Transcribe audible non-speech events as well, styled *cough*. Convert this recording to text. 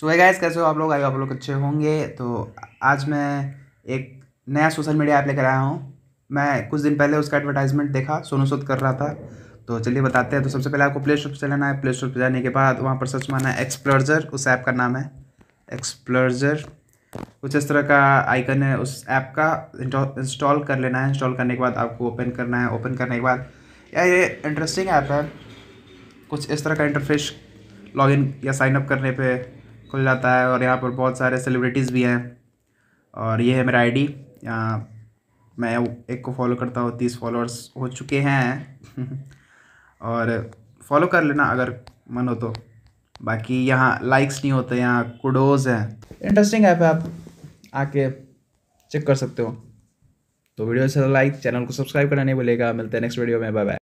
सो है गाइस कैसे हो आप लोग आए आप लोग अच्छे होंगे तो आज मैं एक नया सोशल मीडिया ऐप लेकर आया हूँ मैं कुछ दिन पहले उसका एडवर्टाइजमेंट देखा सोनू सूद कर रहा था तो चलिए बताते हैं तो सबसे पहले आपको प्ले स्टोर पर चलाना है प्ले स्टोर पर जाने के बाद वहाँ पर सर्च माना है एक्सप्लर्जर उस ऐप का नाम है एक्सप्लर्जर कुछ इस तरह का आइकन है उस ऐप का इंस्टॉल कर लेना है इंस्टॉल करने के बाद आपको ओपन करना है ओपन करने के बाद या ये इंटरेस्टिंग ऐप है कुछ इस तरह का इंटरफेस लॉगिन या साइनअप करने पे खुल जाता है और यहाँ पर बहुत सारे सेलिब्रिटीज़ भी हैं और ये है मेरा आई डी मैं एक को फॉलो करता हूँ तीस फॉलोअर्स हो चुके हैं *laughs* और फॉलो कर लेना अगर मन हो तो बाकी यहाँ लाइक्स नहीं होते यहाँ कुडोज़ हैं इंटरेस्टिंग ऐप है आप आके चेक कर सकते हो तो वीडियो अच्छा लाइक चैनल को सब्सक्राइब करना नहीं भूलेगा मिलते हैं नेक्स्ट वीडियो में बाय बाय